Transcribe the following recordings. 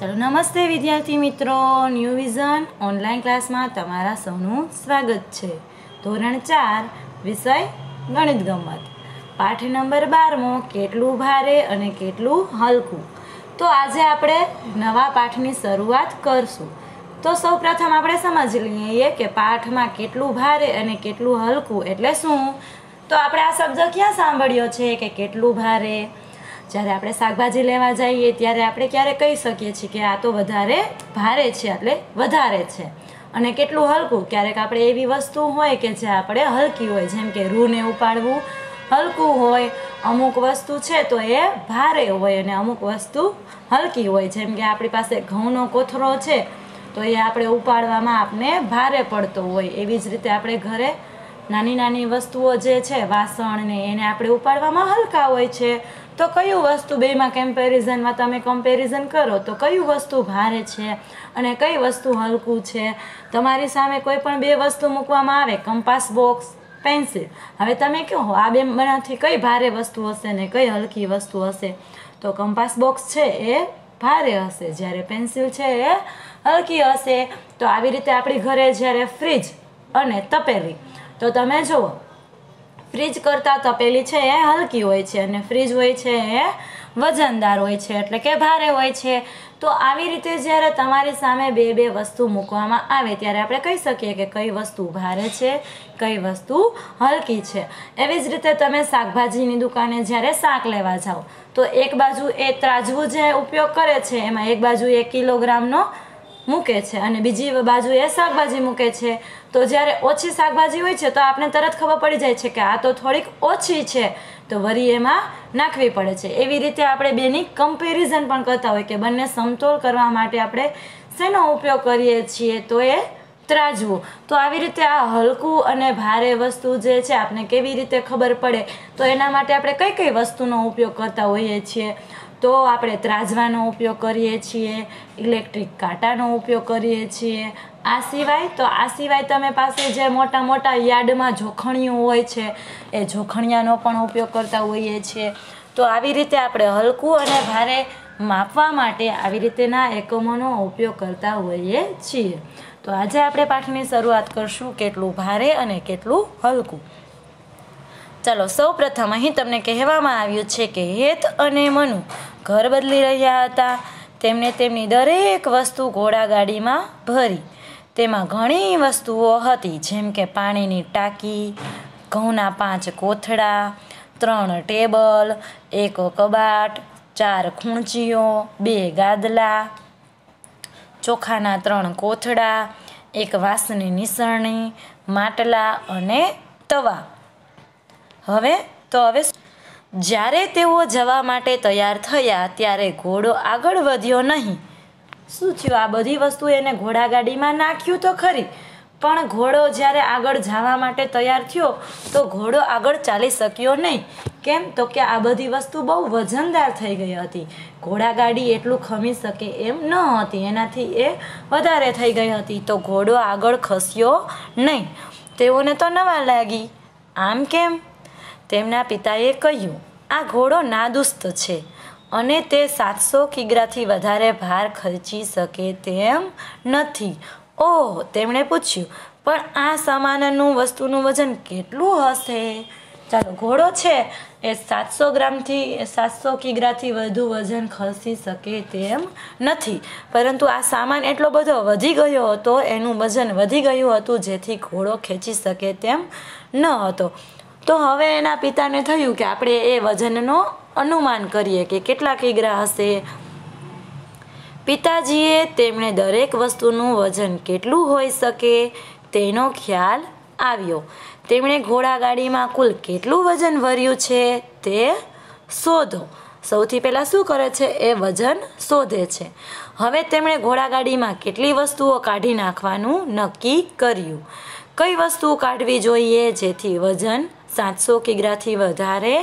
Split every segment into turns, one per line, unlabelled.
ચાલો નમસ્તે વિદ્યાર્થી મિત્રો ન્યૂ વિઝન ઓનલાઈન ક્લાસમાં તમારા સૌનું સ્વાગત છે ધોરણ ચાર વિષય ગણિત ગમત પાઠ નંબર બારમો કેટલું ભારે અને કેટલું હલકું તો આજે આપણે નવા પાઠની શરૂઆત કરશું તો સૌપ્રથમ આપણે સમજી લઈએ કે પાઠમાં કેટલું ભારે અને કેટલું હલકું એટલે શું તો આપણે આ શબ્દ ક્યાં સાંભળ્યો છે કે કેટલું ભારે જ્યારે આપણે શાકભાજી લેવા જઈએ ત્યારે આપણે ક્યારે કહી શકીએ છીએ કે આ તો વધારે ભારે છે એટલે વધારે છે અને કેટલું હલકું ક્યારેક આપણે એવી વસ્તુ હોય કે જે આપણે હલકી હોય જેમ કે રૂને ઉપાડવું હલકું હોય અમુક વસ્તુ છે તો એ ભારે હોય અને અમુક વસ્તુ હલકી હોય જેમ કે આપણી પાસે ઘઉંનો કોથરો છે તો એ આપણે ઉપાડવામાં આપને ભારે પડતો હોય એવી જ રીતે આપણે ઘરે નાની નાની વસ્તુઓ જે છે વાસણ ને એને આપણે ઉપાડવામાં હલકા હોય છે તો કયું વસ્તુ બેમાં કમ્પેરિઝનમાં તમે કમ્પેરિઝન કરો તો કયું વસ્તુ ભારે છે અને કઈ વસ્તુ હલકું છે તમારી સામે કોઈ પણ બે વસ્તુ મૂકવામાં આવે કંપાસ બોક્સ પેન્સિલ હવે તમે કહો આ બે બનાથી કઈ ભારે વસ્તુ હશે ને કઈ હલકી વસ્તુ હશે તો કંપાસ બોક્સ છે એ ભારે હશે જ્યારે પેન્સિલ છે એ હલકી હશે તો આવી રીતે આપણી ઘરે જ્યારે ફ્રીજ અને તપેલી તો તમે જુઓ ફ્રીજ કરતાં તપેલી છે એ હલકી હોય છે અને ફ્રીજ હોય છે એ વજનદાર હોય છે એટલે કે ભારે હોય છે તો આવી રીતે જ્યારે તમારી સામે બે બે વસ્તુ મૂકવામાં આવે ત્યારે આપણે કહી શકીએ કે કઈ વસ્તુ ભારે છે કઈ વસ્તુ હલકી છે એવી જ રીતે તમે શાકભાજીની દુકાને જ્યારે શાક લેવા જાઓ તો એક બાજુ એ ત્રાજવું જે ઉપયોગ કરે છે એમાં એક બાજુ એક કિલોગ્રામનો મૂકે છે અને બીજી બાજુ એ શાકભાજી મૂકે છે તો જ્યારે ઓછી શાકભાજી હોય છે તો આપણે તરત ખબર પડી જાય છે કે આ તો થોડીક ઓછી છે તો વરી એમાં નાખવી પડે છે એવી રીતે આપણે બેની કમ્પેરિઝન પણ કરતા હોય કે બંને સમતોલ કરવા માટે આપણે શેનો ઉપયોગ કરીએ છીએ તો એ ત્રાજવું તો આવી રીતે આ હલકું અને ભારે વસ્તુ જે છે આપણે કેવી રીતે ખબર પડે તો એના માટે આપણે કઈ કઈ વસ્તુનો ઉપયોગ કરતા હોઈએ છીએ તો આપણે ત્રાજવાનો ઉપયોગ કરીએ છીએ ઇલેક્ટ્રિક કાંટાનો ઉપયોગ કરીએ છીએ આ સિવાય તો આ સિવાય તમે પાસે જે મોટા મોટા યાર્ડમાં જોખણીઓ હોય છે એ જોખણિયાનો પણ ઉપયોગ કરતા હોઈએ છીએ તો આવી રીતે આપણે હલકું અને ભારે માપવા માટે આવી રીતેના એકમોનો ઉપયોગ કરતા હોઈએ છીએ તો આજે આપણે પાઠની શરૂઆત કરશું કેટલું ભારે અને કેટલું હલકું ચાલો સૌ પ્રથમ અહીં તમને કહેવામાં આવ્યું છે કે હેત અને મનુ ઘર બદલી રહ્યા હતા તેમણે તેમની દરેક વસ્તુ ઘોડાગાડીમાં ભરી તેમાં ઘણી વસ્તુઓ હતી જેમ કે પાણીની ટાંકી ઘઉંના પાંચ કોથળા ત્રણ ટેબલ એક કબાટ ચાર ખૂણચીઓ બે ગાદલા ચોખાના ત્રણ કોથળા એક વાસની નિસરણી માટલા અને તવા હવે તો હવે જ્યારે તેઓ જવા માટે તૈયાર થયા ત્યારે ઘોડો આગળ વધ્યો નહીં શું થયું આ બધી વસ્તુ એને ઘોડાગાડીમાં નાખ્યું તો ખરી પણ ઘોડો જ્યારે આગળ જવા માટે તૈયાર થયો તો ઘોડો આગળ ચાલી શક્યો નહીં કેમ તો કે આ બધી વસ્તુ બહુ વજનદાર થઈ ગઈ હતી ઘોડાગાડી એટલું ખમી શકે એમ ન હતી એનાથી એ વધારે થઈ ગઈ હતી તો ઘોડો આગળ ખસ્યો નહીં તેઓને તો નવા લાગી આમ કેમ તેમના પિતાએ કહ્યું આ ઘોડો નાદુસ્ત છે અને તે સાતસો કિગ્રાથી વધારે ભાર ખર્ચી શકે તેમ નથી ઓહ તેમણે પૂછ્યું પણ આ સામાનનું વસ્તુનું વજન કેટલું હશે ચાલો ઘોડો છે એ સાતસો ગ્રામથી સાતસો કિગ્રાથી વધુ વજન ખસી શકે તેમ નથી પરંતુ આ સામાન એટલો બધો વધી ગયો હતો એનું વજન વધી ગયું હતું જેથી ઘોડો ખેંચી શકે તેમ ન હતો તો હવે એના પિતાને થયું કે આપણે એ વજનનો અનુમાન કરીએ કે કેટલા કિગ્રા હશે પિતાજીએ તેમણે દરેક વસ્તુનું વજન કેટલું હોઈ શકે તેનો ખ્યાલ આવ્યો તેમણે ઘોડાગાડીમાં કુલ કેટલું વજન ભર્યું છે તે શોધો સૌથી પહેલાં શું કરે છે એ વજન શોધે છે હવે તેમણે ઘોડાગાડીમાં કેટલી વસ્તુઓ કાઢી નાખવાનું નક્કી કર્યું કઈ વસ્તુ કાઢવી જોઈએ જેથી વજન સાતસો કિગ્રાથી વધારે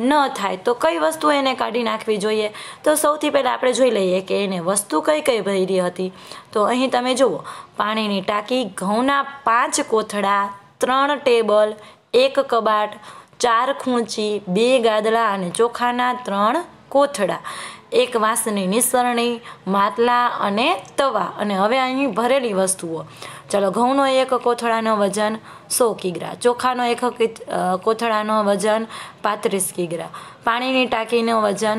ન થાય તો કઈ વસ્તુ એને કાઢી નાખવી જોઈએ તો સૌથી પહેલાં આપણે જોઈ લઈએ કે એને વસ્તુ કઈ કઈ ભરી હતી તો અહીં તમે જુઓ પાણીની ટાંકી ઘઉંના પાંચ કોથળા ત્રણ ટેબલ એક કબાટ ચાર ખૂંચી બે ગાદલા અને ચોખાના ત્રણ કોથળા એક વાંસની નિસરણી માતલા અને તવા અને હવે અહીં ભરેલી વસ્તુઓ ચાલો ઘઉંનો એક કોથળાનો વજન સો કિગ્રા ચોખાનો એક કોથળાનો વજન પાંત્રીસ કિગ્રા પાણીની ટાંકીનું વજન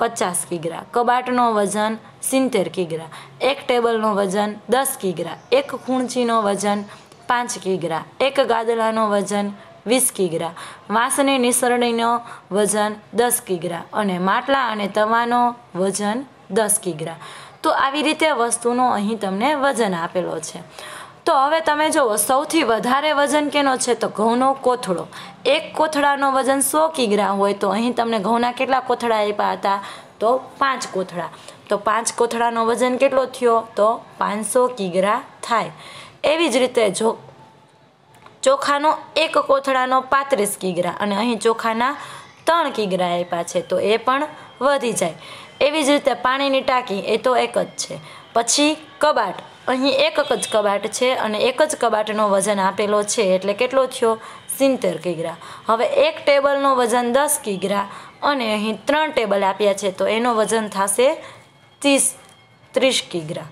પચાસ કિગ્રા કબાટનો વજન સિત્તેર કિગ્રા એક ટેબલનું વજન દસ કિગ્રા એક ખૂણચીનો વજન પાંચ કિગ્રા એક ગાદલાનો વજન વીસ કિગ્રા વાંસની નિસરણીનો વજન દસ કિગ્રા અને માટલા અને તવાનો વજન દસ કિગ્રા તો આવી રીતે વસ્તુનો અહીં તમને વજન આપેલો છે તો હવે તમે જુઓ સૌથી વધારે વજન કેનો છે તો ઘઉંનો કોથળો એક કોથળાનો વજન સો કિગ્રા હોય તો અહીં તમને ઘઉંના કેટલા કોથળા આપ્યા હતા તો પાંચ કોથળા તો પાંચ કોથળાનો વજન કેટલો થયો તો પાંચસો કિગ્રા થાય એવી જ રીતે જો ચોખાનો એક કોથળાનો પાંત્રીસ કિગ્રા અને અહીં ચોખાના ત્રણ કિગ્રા આપ્યા છે તો એ પણ વધી જાય એવી જ રીતે પાણીની ટાંકી એ તો એક જ છે પછી કબાટ અહીં એક જ કબાટ છે અને એક જ કબાટનો વજન આપેલો છે એટલે કેટલો થયો સિત્તેર કિગ્રા હવે એક ટેબલનો વજન દસ કિગ્રા અને અહીં ત્રણ ટેબલ આપ્યા છે તો એનો વજન થશે ત્રીસ ત્રીસ કિગ્રા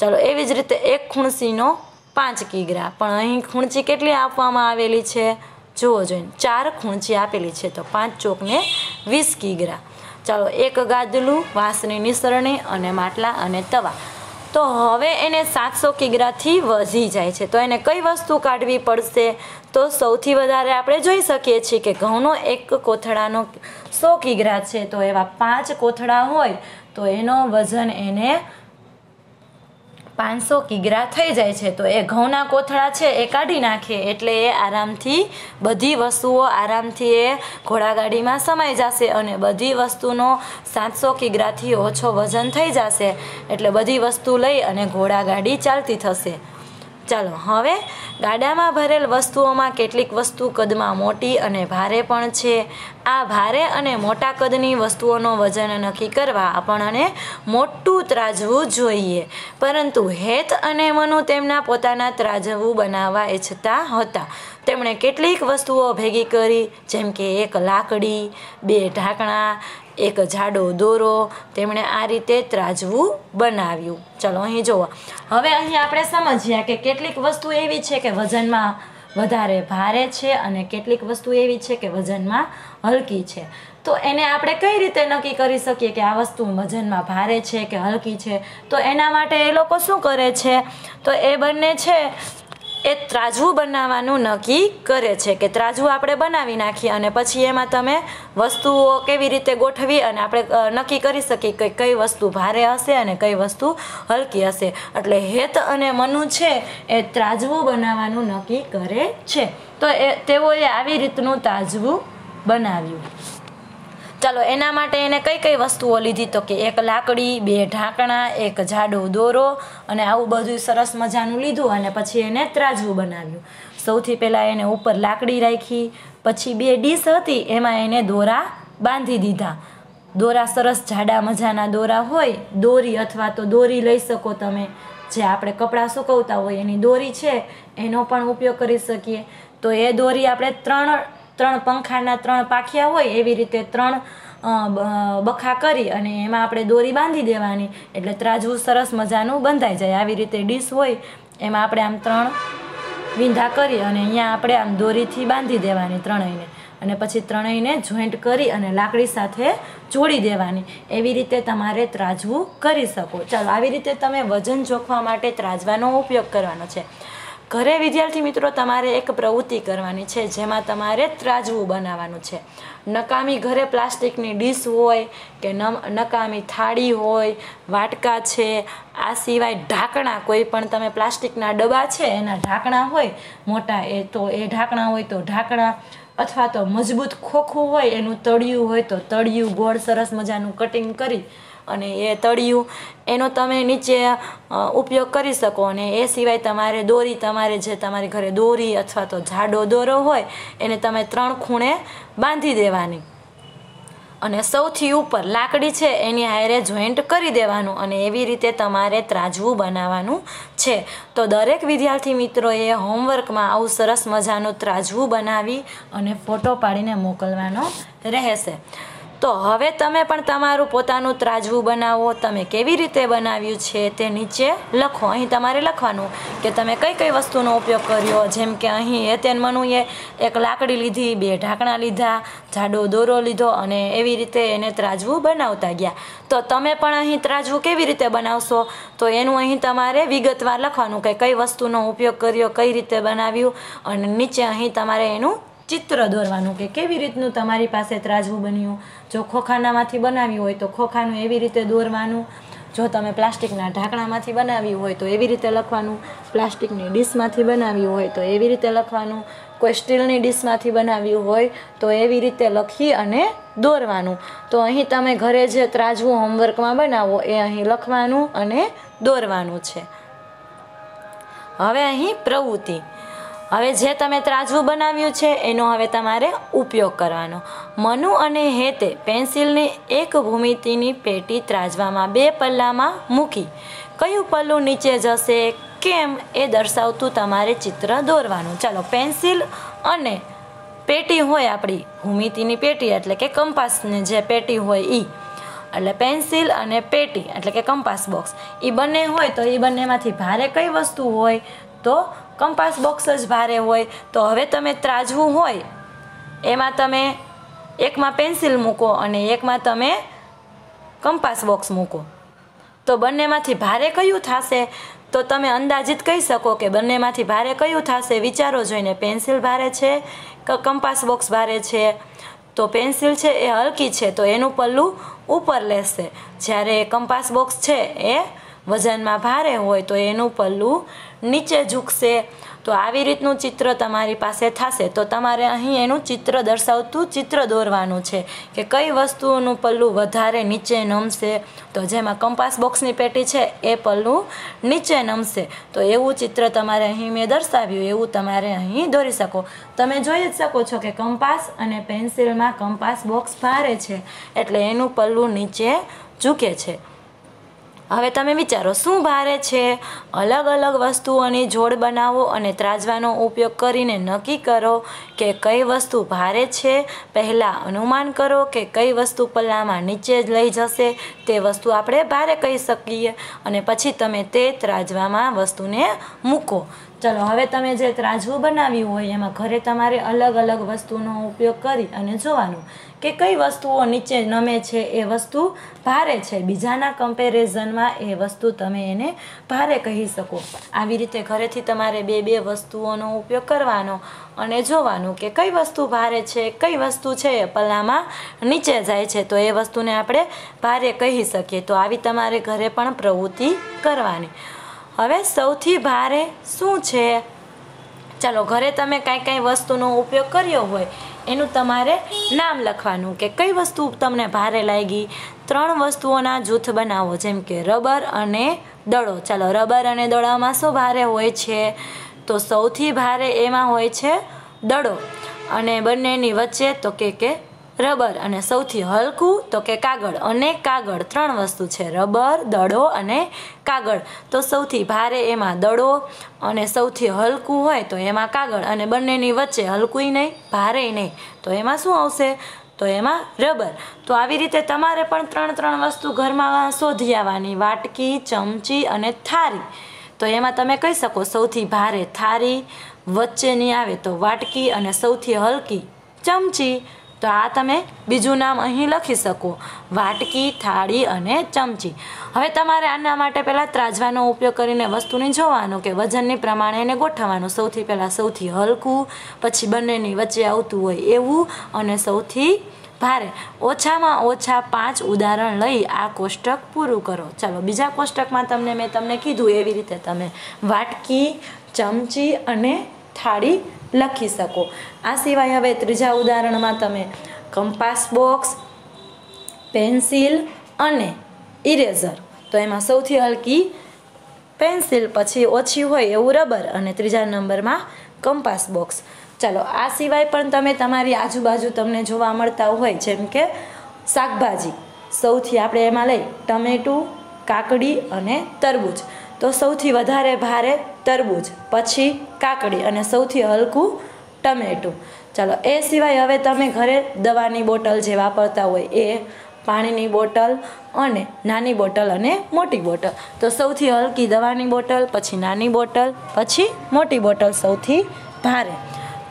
ચાલો એવી જ રીતે એક ખૂણસીનો પાંચ કિગ્રા પણ અહીં ખૂણચી કેટલી આપવામાં આવેલી છે જુઓ જોઈને ચાર ખૂણચી આપેલી છે તો પાંચ ચોકને વીસ કિગ્રા ચાલો એક ગાદલું વાંસની નિસરણી અને માટલા અને તવા તો હવે એને સાતસો કિગ્રાથી વધી જાય છે તો એને કઈ વસ્તુ કાઢવી પડશે તો સૌથી વધારે આપણે જોઈ શકીએ છીએ કે ઘઉંનો એક કોથળાનો સો કિગ્રા છે તો એવા પાંચ કોથળા હોય તો એનો વજન એને પાંચસો કિગ્રા થઈ જાય છે તો એ ઘઉંના કોથળા છે એ કાઢી નાખે એટલે એ આરામથી બધી વસ્તુઓ આરામથી એ ઘોડાગાડીમાં સમાઈ જશે અને બધી વસ્તુનો સાતસો કિગ્રાથી ઓછો વજન થઈ જશે એટલે બધી વસ્તુ લઈ અને ઘોડાગાડી ચાલતી થશે ચાલો હવે ગાડામાં ભરેલ વસ્તુઓમાં કેટલીક વસ્તુ કદમાં મોટી અને ભારે પણ છે આ ભારે અને મોટા કદની વસ્તુઓનો વજન નક્કી કરવા આપણને મોટું ત્રાજવું જોઈએ પરંતુ હેત અને મનુ તેમના પોતાના ત્રાજવું બનાવવા ઈચ્છતા હતા તેમણે કેટલીક વસ્તુઓ ભેગી કરી જેમ કે એક લાકડી બે ઢાંકણા એક જાડો દોરો તેમણે આ રીતે ત્રાજવું બનાવ્યું ચલો અહીં જુઓ હવે અહીં આપણે સમજ્યા કે કેટલીક વસ્તુ એવી છે કે વજનમાં વધારે ભારે છે અને કેટલીક વસ્તુ એવી છે કે વજનમાં હલકી છે તો એને આપણે કઈ રીતે નક્કી કરી શકીએ કે આ વસ્તુ વજનમાં ભારે છે કે હલકી છે તો એના માટે એ લોકો શું કરે છે તો એ બંને છે એ ત્રાજવું બનાવવાનું નક્કી કરે છે કે ત્રાજવું આપણે બનાવી નાખીએ અને પછી એમાં તમે વસ્તુઓ કેવી રીતે ગોઠવી અને આપણે નક્કી કરી શકીએ કે કઈ વસ્તુ ભારે હશે અને કઈ વસ્તુ હલકી હશે એટલે હેત અને મનુ છે એ ત્રાજવું બનાવવાનું નક્કી કરે છે તો એ તેઓએ આવી રીતનું તાજવું બનાવ્યું ચાલો એના માટે એને કઈ કઈ વસ્તુઓ લીધી તો કે એક લાકડી બે ઢાંકણા એક જાડો દોરો અને આવું બધું સરસ મજાનું લીધું અને પછી એને ત્રાજવું બનાવ્યું સૌથી પહેલાં એને ઉપર લાકડી રાખી પછી બે ડીશ હતી એમાં એને દોરા બાંધી દીધા દોરા સરસ જાડા મજાના દોરા હોય દોરી અથવા તો દોરી લઈ શકો તમે જે આપણે કપડાં સુકવતા હોય એની દોરી છે એનો પણ ઉપયોગ કરી શકીએ તો એ દોરી આપણે ત્રણ ત્રણ પંખાના ત્રણ પાખિયા હોય એવી રીતે ત્રણ બખા કરી અને એમાં આપણે દોરી બાંધી દેવાની એટલે ત્રાજવું સરસ મજાનું બંધાઈ જાય આવી રીતે ડીશ હોય એમાં આપણે આમ ત્રણ વિંધા કરી અને અહીંયા આપણે આમ દોરીથી બાંધી દેવાની ત્રણેયને અને પછી ત્રણેયને જોઈન્ટ કરી અને લાકડી સાથે જોડી દેવાની એવી રીતે તમારે ત્રાજવું કરી શકો ચાલો આવી રીતે તમે વજન જોખવા માટે ત્રાજવાનો ઉપયોગ કરવાનો છે ઘરે વિદ્યાર્થી મિત્રો તમારે એક પ્રવૃત્તિ કરવાની છે જેમાં તમારે ત્રાજવું બનાવવાનું છે નકામી ઘરે પ્લાસ્ટિકની ડીશ હોય કે નકામી થાળી હોય વાટકા છે આ સિવાય ઢાંકણા કોઈ પણ તમે પ્લાસ્ટિકના ડબ્બા છે એના ઢાંકણા હોય મોટા એ તો એ ઢાંકણા હોય તો ઢાંકણા અથવા તો મજબૂત ખોખું હોય એનું તળિયું હોય તો તળિયું ગોળ સરસ મજાનું કટિંગ કરી અને એ તળિયું એનો તમે નીચે ઉપયોગ કરી શકો અને એ સિવાય તમારે દોરી તમારે જે તમારી ઘરે દોરી અથવા તો જાડો દોરો હોય એને તમે ત્રણ ખૂણે બાંધી દેવાની અને સૌથી ઉપર લાકડી છે એની હારે જોઈન્ટ કરી દેવાનું અને એવી રીતે તમારે ત્રાજવું બનાવવાનું છે તો દરેક વિદ્યાર્થી મિત્રોએ હોમવર્કમાં આવું સરસ મજાનું ત્રાજવું બનાવી અને ફોટો પાડીને મોકલવાનો રહેશે તો હવે તમે પણ તમારું પોતાનું ત્રાજવું બનાવો તમે કેવી રીતે બનાવ્યું છે તે નીચે લખો અહીં તમારે લખવાનું કે તમે કઈ કઈ વસ્તુનો ઉપયોગ કર્યો જેમ કે અહીં એતેન મનુએ એક લાકડી લીધી બે ઢાંકણા લીધા જાડો દોરો લીધો અને એવી રીતે એને ત્રાજવું બનાવતા ગયા તો તમે પણ અહીં ત્રાજવું કેવી રીતે બનાવશો તો એનું અહીં તમારે વિગતવાર લખવાનું કે કઈ વસ્તુનો ઉપયોગ કર્યો કઈ રીતે બનાવ્યું અને નીચે અહીં તમારે એનું ચિત્ર દોરવાનું કે કેવી રીતનું તમારી પાસે ત્રાજવું બન્યું જો ખોખાનામાંથી બનાવ્યું હોય તો ખોખાનું એવી રીતે દોરવાનું જો તમે પ્લાસ્ટિકના ઢાંકણામાંથી બનાવ્યું હોય તો એવી રીતે લખવાનું પ્લાસ્ટિકની ડીશમાંથી બનાવ્યું હોય તો એવી રીતે લખવાનું કોઈ સ્ટીલની ડીશમાંથી બનાવ્યું હોય તો એવી રીતે લખી અને દોરવાનું તો અહીં તમે ઘરે જે ત્રાજવું હોમવર્કમાં બનાવો એ અહીં લખવાનું અને દોરવાનું છે હવે અહીં પ્રવૃત્તિ હવે જે તમે ત્રાજવું બનાવ્યું છે એનો હવે તમારે ઉપયોગ કરવાનો મનુ અને હેતે પેન્સિલને એક ભૂમિતિની પેટી ત્રાજવામાં બે પલ્લામાં મૂકી કયું પલ્લું નીચે જશે કેમ એ દર્શાવતું તમારે ચિત્ર દોરવાનું ચાલો પેન્સિલ અને પેટી હોય આપણી ભૂમિતિની પેટી એટલે કે કંપાસની જે પેટી હોય એ એટલે પેન્સિલ અને પેટી એટલે કે કંપાસ બોક્સ એ બંને હોય તો એ બંનેમાંથી ભારે કઈ વસ્તુ હોય તો કંપાસ બોક્સ જ ભારે હોય તો હવે તમે ત્રાજવું હોય એમાં તમે એકમાં પેન્સિલ મૂકો અને એકમાં તમે કંપાસ બોક્સ મૂકો તો બંનેમાંથી ભારે કયું થશે તો તમે અંદાજિત કહી શકો કે બંનેમાંથી ભારે કયું થશે વિચારો જોઈને પેન્સિલ ભારે છે કે કંપાસ બોક્સ ભારે છે તો પેન્સિલ છે એ હલકી છે તો એનું પલ્લું ઉપર લેશે જ્યારે કંપાસ બોક્સ છે એ વજનમાં ભારે હોય તો એનું પલ્લું નીચે ઝૂકશે તો આવી રીતનું ચિત્ર તમારી પાસે થશે તો તમારે અહીં એનું ચિત્ર દર્શાવતું ચિત્ર દોરવાનું છે કે કઈ વસ્તુઓનું પલ્લું વધારે નીચે નમશે તો જેમાં કંપાસ બોક્સની પેટી છે એ પલ્લું નીચે નમશે તો એવું ચિત્ર તમારે અહીં મેં દર્શાવ્યું એવું તમારે અહીં દોરી શકો તમે જોઈ જ શકો છો કે કંપાસ અને પેન્સિલમાં કંપાસ બોક્સ ભારે છે એટલે એનું પલ્લું નીચે ઝૂકે છે હવે તમે વિચારો શું ભારે છે અલગ અલગ વસ્તુઓની જોડ બનાવો અને ત્રાજવાનો ઉપયોગ કરીને નક્કી કરો કે કઈ વસ્તુ ભારે છે પહેલાં અનુમાન કરો કે કઈ વસ્તુ પલ્લામાં નીચે જ લઈ જશે તે વસ્તુ આપણે ભારે કહી શકીએ અને પછી તમે તે ત્રાજવામાં વસ્તુને મૂકો ચલો હવે તમે જે ત્રાજવું બનાવ્યું હોય એમાં ઘરે તમારે અલગ અલગ વસ્તુનો ઉપયોગ કરી અને જોવાનું કે કઈ વસ્તુઓ નીચે નમે છે એ વસ્તુ ભારે છે બીજાના કમ્પેરિઝનમાં એ વસ્તુ તમે એને ભારે કહી શકો આવી રીતે ઘરેથી તમારે બે બે વસ્તુઓનો ઉપયોગ કરવાનો અને જોવાનું કે કઈ વસ્તુ ભારે છે કઈ વસ્તુ છે એ પલામાં નીચે જાય છે તો એ વસ્તુને આપણે ભારે કહી શકીએ તો આવી તમારે ઘરે પણ પ્રવૃત્તિ કરવાની હવે સૌથી ભારે શું છે ચાલો ઘરે તમે કાંઈ કાંઈ વસ્તુનો ઉપયોગ કર્યો હોય એનું તમારે નામ લખવાનું કે કઈ વસ્તુ તમને ભારે લાગી ત્રણ વસ્તુઓના જૂથ બનાવો જેમ કે રબર અને દડો ચાલો રબર અને દડામાં શું ભારે હોય છે તો સૌથી ભારે એમાં હોય છે દડો અને બંનેની વચ્ચે તો કે કે રબર અને સૌથી હલકું તો કે કાગળ અને કાગળ ત્રણ વસ્તુ છે રબર દડો અને કાગળ તો સૌથી ભારે એમાં દડો અને સૌથી હલકું હોય તો એમાં કાગળ અને બંનેની વચ્ચે હલકુંય નહીં ભારે નહીં તો એમાં શું આવશે તો એમાં રબર તો આવી રીતે તમારે પણ ત્રણ ત્રણ વસ્તુ ઘરમાં શોધી આવવાની વાટકી ચમચી અને થારી તો એમાં તમે કહી શકો સૌથી ભારે થારી વચ્ચેની આવે તો વાટકી અને સૌથી હલકી ચમચી તો આ તમે બીજું નામ અહીં લખી શકો વાટકી થાળી અને ચમચી હવે તમારે આના માટે પહેલાં ત્રાજવાનો ઉપયોગ કરીને વસ્તુને જોવાનું કે વજનની પ્રમાણે એને ગોઠવવાનું સૌથી પહેલાં સૌથી હલકું પછી બંનેની વચ્ચે આવતું હોય એવું અને સૌથી ભારે ઓછામાં ઓછા પાંચ ઉદાહરણ લઈ આ કોષ્ટક પૂરું કરો ચાલો બીજા કોષ્ટકમાં તમને મેં તમને કીધું એવી રીતે તમે વાટકી ચમચી અને થાળી લખી શકો આ સિવાય હવે ત્રીજા ઉદાહરણમાં તમે કંપાસ બોક્સ પેન્સિલ અને ઇરેઝર તો એમાં સૌથી હલકી પેન્સિલ પછી ઓછી હોય એવું રબર અને ત્રીજા નંબરમાં કંપાસ બોક્સ ચાલો આ સિવાય પણ તમે તમારી આજુબાજુ તમને જોવા મળતા હોય જેમ કે શાકભાજી સૌથી આપણે એમાં લઈ ટમેટું કાકડી અને તરબૂચ તો સૌથી વધારે ભારે તરબૂચ પછી કાકડી અને સૌથી હલકું ટમેટું ચાલો એ સિવાય હવે તમે ઘરે દવાની બોટલ જે વાપરતા હોય એ પાણીની બોટલ અને નાની બોટલ અને મોટી બોટલ તો સૌથી હલકી દવાની બોટલ પછી નાની બોટલ પછી મોટી બોટલ સૌથી ભારે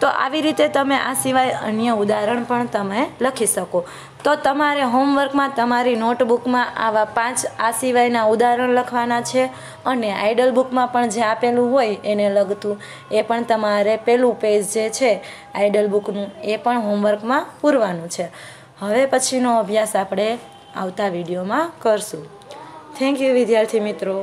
તો આવી રીતે તમે આ સિવાય અન્ય ઉદાહરણ પણ તમે લખી શકો તો તમારે હોમવર્કમાં તમારી નોટબુકમાં આવા પાંચ આ સિવાયના ઉદાહરણ લખવાના છે અને આઇડલ બુકમાં પણ જે આપેલું હોય એને લગતું એ પણ તમારે પહેલું પેજ જે છે આઇડલ બુકનું એ પણ હોમવર્કમાં પૂરવાનું છે હવે પછીનો અભ્યાસ આપણે આવતા વિડીયોમાં કરશું થેન્ક યુ વિદ્યાર્થી મિત્રો